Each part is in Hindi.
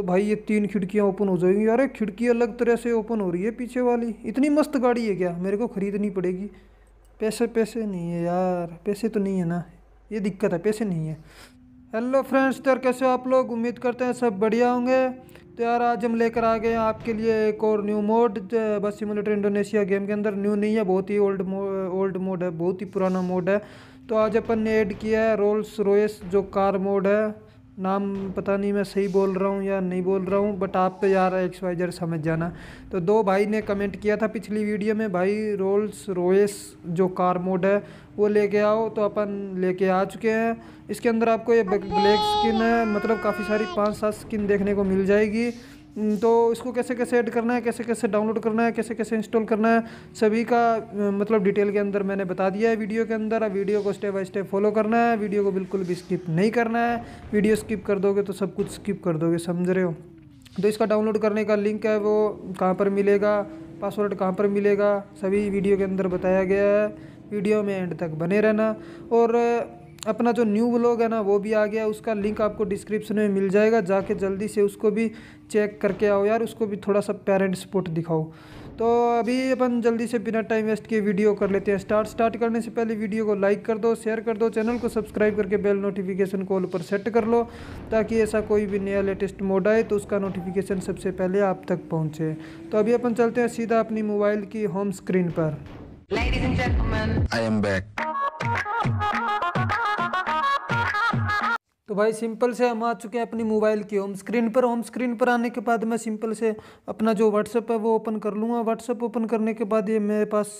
तो भाई ये तीन खिड़कियाँ ओपन हो जाएंगी अरे खिड़की अलग तरह से ओपन हो रही है पीछे वाली इतनी मस्त गाड़ी है क्या मेरे को ख़रीदनी पड़ेगी पैसे पैसे नहीं है यार पैसे तो नहीं है ना ये दिक्कत है पैसे नहीं है हेलो फ्रेंड्स तो कैसे आप लोग उम्मीद करते हैं सब बढ़िया होंगे तो यार आज हम लेकर आ गए हैं आपके लिए एक और new mod bus simulator Indonesia game के अंदर न्यू नहीं है बहुत ही ओल्ड ओल्ड मोड है बहुत ही पुराना मोड है तो आज अपन ने ऐड किया है रोल्स रोयस जो कार मोड है नाम पता नहीं मैं सही बोल रहा हूँ या नहीं बोल रहा हूँ बट आप तो यार एक्स वाई जेड समझ जाना तो दो भाई ने कमेंट किया था पिछली वीडियो में भाई रोल्स रोयस जो कार मोड है वो लेके आओ तो अपन लेके आ चुके हैं इसके अंदर आपको ये ब्लैक स्किन है मतलब काफ़ी सारी पाँच सात स्किन देखने को मिल जाएगी हम्म, तो इसको कैसे कैसे ऐड करना है कैसे कैसे डाउनलोड करना है कैसे कैसे इंस्टॉल करना है सभी का मतलब डिटेल के अंदर मैंने बता दिया है वीडियो के अंदर अब वीडियो को स्टेप बाय स्टेप फॉलो करना है वीडियो को बिल्कुल भी स्किप नहीं करना है वीडियो स्किप कर दोगे तो सब कुछ स्किप कर दोगे समझ रहे हो तो इसका डाउनलोड करने का लिंक है वो कहाँ पर मिलेगा पासवर्ड कहाँ पर मिलेगा सभी वीडियो के अंदर बताया गया है वीडियो में एंड तक बने रहना और अपना जो न्यू ब्लॉग है ना वो भी आ गया उसका लिंक आपको डिस्क्रिप्शन में मिल जाएगा जाके जल्दी से उसको भी चेक करके आओ यार उसको भी थोड़ा सा पेरेंट सपोर्ट दिखाओ तो अभी अपन जल्दी से बिना टाइम वेस्ट किए वीडियो कर लेते हैं स्टार्ट स्टार्ट करने से पहले वीडियो को लाइक कर दो शेयर कर दो चैनल को सब्सक्राइब करके बेल नोटिफिकेशन कॉल पर सेट कर लो ताकि ऐसा कोई भी नया लेटेस्ट मोड आए तो उसका नोटिफिकेशन सबसे पहले आप तक पहुँचे तो अभी अपन चलते हैं सीधा अपनी मोबाइल की होम स्क्रीन पर Ladies and gentlemen, I am back. तो भाई सिंपल से हम आ चुके हैं अपनी मोबाइल की होम स्क्रीन पर होम स्क्रीन पर आने के बाद मैं सिंपल से अपना जो व्हाट्सअप है वो ओपन कर लूँगा व्हाट्सअप ओपन करने के बाद ये मेरे पास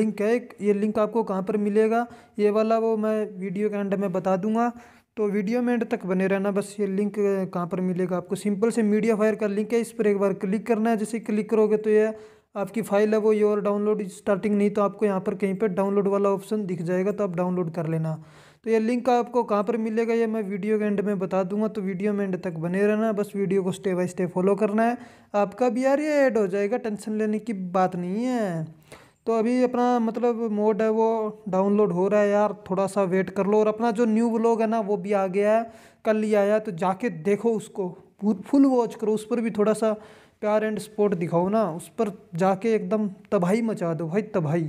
लिंक है एक ये लिंक आपको कहाँ पर मिलेगा ये वाला वो मैं वीडियो के एंड में बता दूंगा तो वीडियो में एंड तक बने रहना बस ये लिंक कहाँ पर मिलेगा आपको सिंपल से मीडिया फायर का लिंक है इस पर एक बार क्लिक करना है जैसे क्लिक करोगे तो ये आपकी फ़ाइल है वो योर डाउनलोड स्टार्टिंग नहीं तो आपको यहाँ पर कहीं पर डाउनलोड वाला ऑप्शन दिख जाएगा तो आप डाउनलोड कर लेना तो ये लिंक आपको कहाँ पर मिलेगा ये मैं वीडियो के एंड में बता दूंगा तो वीडियो में एंड तक बने रहना बस वीडियो को स्टेप बाय स्टेप फॉलो करना है आपका भी यार ये ऐड हो जाएगा टेंशन लेने की बात नहीं है तो अभी अपना मतलब मोड है वो डाउनलोड हो रहा है यार थोड़ा सा वेट कर लो और अपना जो न्यू ब्लॉग है ना वो भी आ गया है कल ही आया तो जाके देखो उसको फुल वॉच करो उस पर भी थोड़ा सा प्यार एंड सपोर्ट दिखाओ ना उस पर जाके एकदम तबाही मचा दो भाई तबाही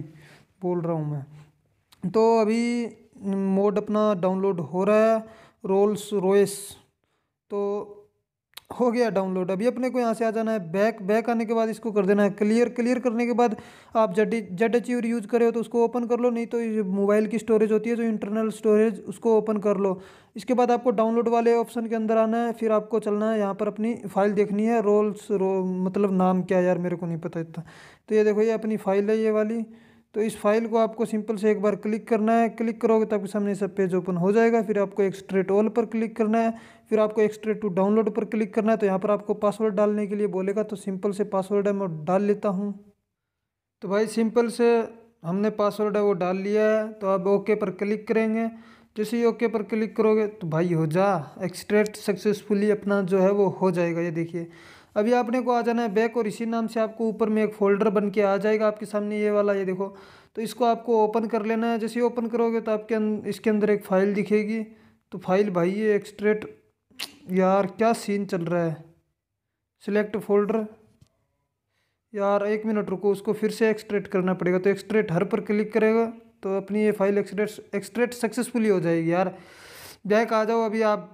बोल रहा हूँ मैं तो अभी मोड अपना डाउनलोड हो रहा है रोल्स रोयस तो हो गया डाउनलोड अभी अपने को यहाँ से आ जाना है बैक बैक आने के बाद इसको कर देना है क्लियर क्लियर करने के बाद आप जड जेड एच यूज़ करे हो तो उसको ओपन कर लो नहीं तो मोबाइल की स्टोरेज होती है जो इंटरनल स्टोरेज उसको ओपन कर लो इसके बाद आपको डाउनलोड वाले ऑप्शन के अंदर आना है फिर आपको चलना है यहाँ पर अपनी फाइल देखनी है रोल्स रो मतलब नाम क्या यार मेरे को नहीं पता इतना तो ये देखो ये अपनी फाइल है ये वाली तो इस फाइल को आपको सिंपल से एक बार क्लिक करना है क्लिक करोगे तो आपके सामने सब पेज ओपन हो जाएगा फिर आपको एक्स्ट्रेट ऑल पर क्लिक करना है फिर आपको एक्स्ट्रेट टू डाउनलोड पर क्लिक करना है तो यहाँ पर आपको पासवर्ड डालने के लिए बोलेगा तो सिंपल से पासवर्ड है मैं डाल लेता हूँ तो भाई सिंपल से हमने पासवर्ड है वो डाल लिया है तो आप ओके पर क्लिक करेंगे जैसे ही ओके पर क्लिक करोगे तो भाई हो जा एक्सट्रेट सक्सेसफुली अपना जो है वो हो जाएगा ये देखिए अभी आपने को आ जाना है बैक और इसी नाम से आपको ऊपर में एक फोल्डर बन के आ जाएगा आपके सामने ये वाला ये देखो तो इसको आपको ओपन कर लेना है जैसे ओपन करोगे तो आपके अं-, इसके अंदर एक फ़ाइल दिखेगी तो फाइल भाई ये एक्सट्रेट यार क्या सीन चल रहा है सिलेक्ट फोल्डर यार एक मिनट रुको उसको फिर से एक्सट्रेट करना पड़ेगा तो एक्सट्रेट हर पर क्लिक करेगा तो अपनी ये फाइल एक्सट्रेट एक्सट्रेट सक्सेसफुली हो जाएगी यार बैक आ जाओ अभी आप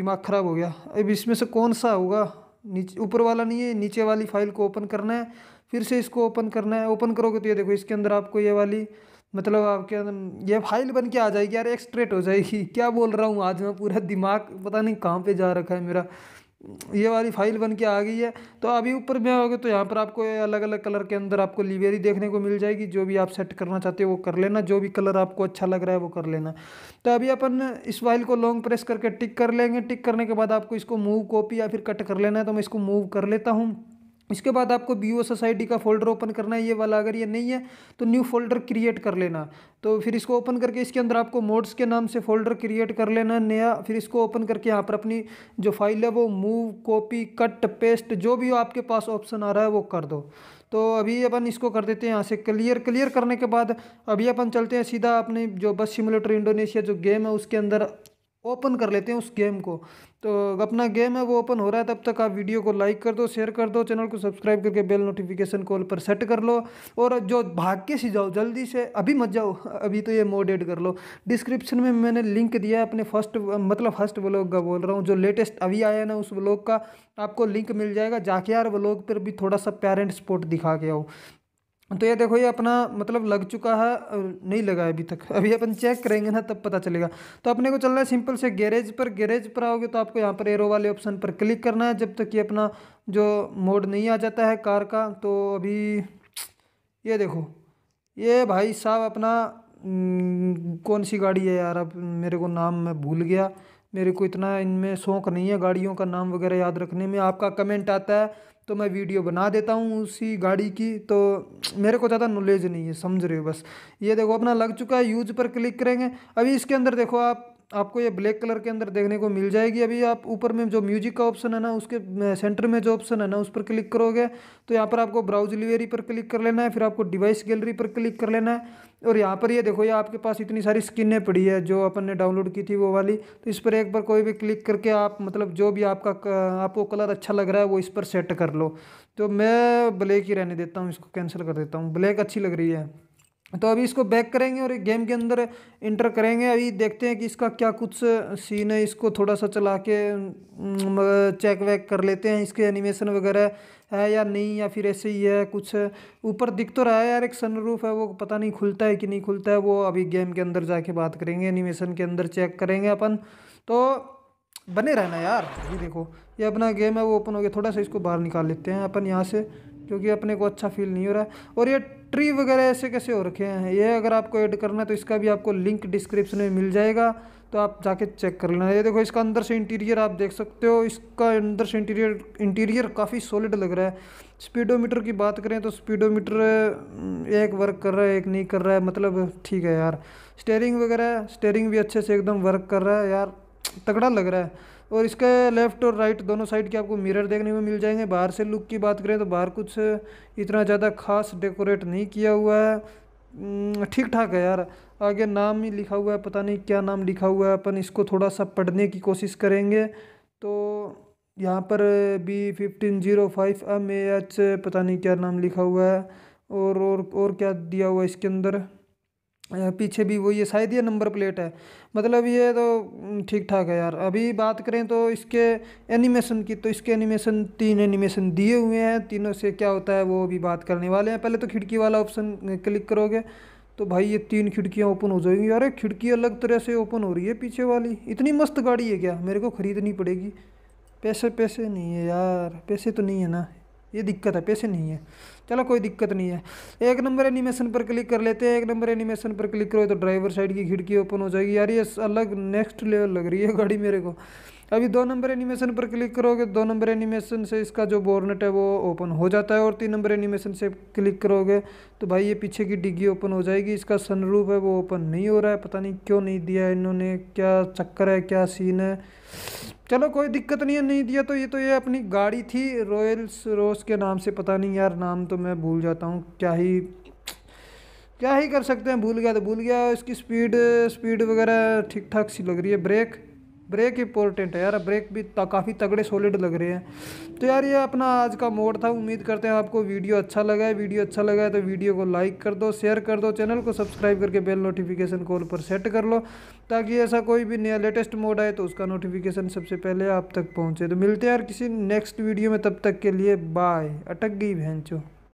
दिमाग ख़राब हो गया अब इसमें से कौन सा होगा नीचे ऊपर वाला नहीं है नीचे वाली फाइल को ओपन करना है फिर से इसको ओपन करना है ओपन करोगे तो ये देखो इसके अंदर आपको ये वाली मतलब आपके अंदर ये फाइल बन के आ जाएगी यार एक्सट्रेट हो जाएगी क्या बोल रहा हूँ आज मैं पूरा दिमाग पता नहीं कहाँ पे जा रखा है मेरा ये वाली फाइल बन के आ गई है तो अभी ऊपर में आओगे तो यहाँ पर आपको अलग अलग कलर के अंदर आपको लिवेरी देखने को मिल जाएगी जो भी आप सेट करना चाहते हो वो कर लेना जो भी कलर आपको अच्छा लग रहा है वो कर लेना तो अभी अपन इस फाइल को लॉन्ग प्रेस करके टिक कर लेंगे टिक करने के बाद आपको इसको मूव कॉपी या फिर कट कर लेना है तो मैं इसको मूव कर लेता हूँ इसके बाद आपको बी सोसाइटी का फोल्डर ओपन करना है ये वाला अगर ये नहीं है तो न्यू फोल्डर क्रिएट कर लेना तो फिर इसको ओपन करके इसके अंदर आपको मोड्स के नाम से फोल्डर क्रिएट कर लेना नया फिर इसको ओपन करके यहाँ पर अपनी जो फाइल है वो मूव कॉपी कट पेस्ट जो भी आपके पास ऑप्शन आ रहा है वो कर दो तो अभी अपन इसको कर देते हैं यहाँ से क्लियर क्लियर करने के बाद अभी अपन चलते हैं सीधा अपने जो बस सिमुलेटर इंडोनेशिया जो गेम है उसके अंदर ओपन कर लेते हैं उस गेम को तो अपना गेम है वो ओपन हो रहा है तब तक आप वीडियो को लाइक कर दो शेयर कर दो चैनल को सब्सक्राइब करके बेल नोटिफिकेशन कॉल पर सेट कर लो और जो भाग के सी जाओ जल्दी से अभी मत जाओ अभी तो ये मोड एड कर लो डिस्क्रिप्शन में मैंने लिंक दिया है अपने फर्स्ट मतलब फर्स्ट व्लॉग का बोल रहा हूँ जो लेटेस्ट अभी आया है ना उस व्लॉग का आपको लिंक मिल जाएगा जाके यार व्लॉग पर भी थोड़ा सा पेरेंट सपोर्ट दिखा के आओ तो ये देखो ये अपना मतलब लग चुका है नहीं लगा अभी तक अभी अपन चेक करेंगे ना तब पता चलेगा तो अपने को चलना है सिंपल से गैरेज पर गैरेज पर आओगे तो आपको यहाँ पर एरो वाले ऑप्शन पर क्लिक करना है जब तक ये अपना जो मोड नहीं आ जाता है कार का तो अभी ये देखो ये भाई साहब अपना हम्म, कौन सी गाड़ी है यार अब मेरे को नाम मैं भूल गया मेरे को इतना इनमें शौक नहीं है गाड़ियों का नाम वगैरह याद रखने में आपका कमेंट आता है तो मैं वीडियो बना देता हूँ उसी गाड़ी की तो मेरे को ज़्यादा नॉलेज नहीं है समझ रहे हो बस ये देखो अपना लग चुका है यूज पर क्लिक करेंगे अभी इसके अंदर देखो आप आपको ये ब्लैक कलर के अंदर देखने को मिल जाएगी अभी आप ऊपर में जो म्यूजिक का ऑप्शन है ना उसके सेंटर में जो ऑप्शन है ना उस पर क्लिक करोगे तो यहाँ पर आपको ब्राउज लिवेरी पर क्लिक कर लेना है फिर आपको डिवाइस गैलरी पर क्लिक कर लेना है और यहाँ पर ये देखो ये आपके पास इतनी सारी स्किनें पड़ी है जो अपन ने डाउनलोड की थी वो वाली तो इस पर एक बार कोई भी क्लिक करके आप मतलब जो भी आपका आपको कलर अच्छा लग रहा है वो इस पर सेट कर लो तो मैं ब्लैक ही रहने देता हूँ इसको कैंसिल कर देता हूँ ब्लैक अच्छी लग रही है तो अभी इसको बैक करेंगे और एक गेम के अंदर इंटर करेंगे अभी देखते हैं कि इसका क्या कुछ सीन है इसको थोड़ा सा चला के चेक वैक कर लेते हैं इसके एनिमेशन वगैरह है या नहीं या फिर ऐसे ही है कुछ ऊपर दिख तो रहा है यार एक सनरूफ है वो पता नहीं खुलता है कि नहीं खुलता है वो अभी गेम के अंदर जाके बात करेंगे एनिमेशन के अंदर चेक करेंगे अपन तो बने रहना यार ये देखो ये अपना गेम है वो ओपन हो गया थोड़ा सा इसको बाहर निकाल लेते हैं अपन यहाँ से क्योंकि अपने को अच्छा फील नहीं हो रहा है और ये ट्री वगैरह ऐसे कैसे हो रखे हैं ये अगर आपको ऐड करना है तो इसका भी आपको लिंक डिस्क्रिप्शन में मिल जाएगा तो आप जाके चेक कर लेना ये देखो इसका अंदर से इंटीरियर आप देख सकते हो इसका अंदर से इंटीरियर इंटीरियर काफ़ी सॉलिड लग रहा है स्पीडोमीटर की बात करें तो स्पीडोमीटर हम्म, एक वर्क कर रहा है एक नहीं कर रहा है मतलब ठीक है यार स्टेयरिंग वगैरह स्टेयरिंग भी अच्छे से एकदम वर्क कर रहा है यार तगड़ा लग रहा है और इसके लेफ़्ट और राइट दोनों साइड के आपको मिरर देखने में मिल जाएंगे बाहर से लुक की बात करें तो बाहर कुछ इतना ज़्यादा खास डेकोरेट नहीं किया हुआ है ठीक ठाक है यार आगे नाम ही लिखा हुआ है पता नहीं क्या नाम लिखा हुआ है अपन इसको थोड़ा सा पढ़ने की कोशिश करेंगे तो यहाँ पर B fifteen zero five M A H पता नहीं क्या नाम लिखा हुआ है और और और क्या दिया हुआ है इसके अंदर पीछे भी वो ये शायद ये नंबर प्लेट है मतलब ये तो ठीक ठाक है यार अभी बात करें तो इसके एनिमेशन की तो इसके एनिमेशन तीन एनिमेशन दिए हुए हैं तीनों से क्या होता है वो अभी बात करने वाले हैं पहले तो खिड़की वाला ऑप्शन क्लिक करोगे तो भाई ये तीन खिड़कियाँ ओपन हो जाएंगी अरे खिड़की अलग तरह से ओपन हो रही है पीछे वाली इतनी मस्त गाड़ी है क्या मेरे को ख़रीदनी पड़ेगी पैसे पैसे नहीं है यार पैसे तो नहीं है ना ये दिक्कत है पैसे नहीं है चलो कोई दिक्कत नहीं है एक नंबर एनिमेशन पर क्लिक कर लेते हैं एक नंबर एनिमेशन पर क्लिक करो तो ड्राइवर साइड की खिड़की ओपन हो जाएगी यार ये अलग नेक्स्ट लेवल लग रही है गाड़ी मेरे को अभी दो नंबर एनिमेशन पर क्लिक करोगे दो नंबर एनिमेशन से इसका जो बोर्नेट है वो ओपन हो जाता है और तीन नंबर एनिमेशन से क्लिक करोगे तो भाई ये पीछे की डिग्गी ओपन हो जाएगी इसका सनरूफ है वो ओपन नहीं हो रहा है पता नहीं क्यों नहीं दिया इन्होंने क्या चक्कर है क्या सीन है चलो कोई दिक्कत नहीं है नहीं दिया तो ये तो ये अपनी गाड़ी थी रॉयल्स रोस के नाम से पता नहीं यार नाम तो मैं भूल जाता हूँ क्या ही क्या ही कर सकते हैं भूल गया तो भूल गया इसकी स्पीड स्पीड वगैरह ठीक ठाक सी लग रही है ब्रेक ब्रेक इंपॉर्टेंट है यार ब्रेक भी काफ़ी तगड़े सॉलिड लग रहे हैं तो यार ये अपना आज का मोड था उम्मीद करते हैं आपको वीडियो अच्छा लगा है वीडियो अच्छा लगा है तो वीडियो को लाइक कर दो शेयर कर दो चैनल को सब्सक्राइब करके बेल नोटिफिकेशन कॉल पर सेट कर लो ताकि ऐसा कोई भी नया लेटेस्ट मोड आए तो उसका नोटिफिकेशन सबसे पहले आप तक पहुँचे तो मिलते हैं यार किसी नेक्स्ट वीडियो में तब तक के लिए बाय अटक गई भैंचो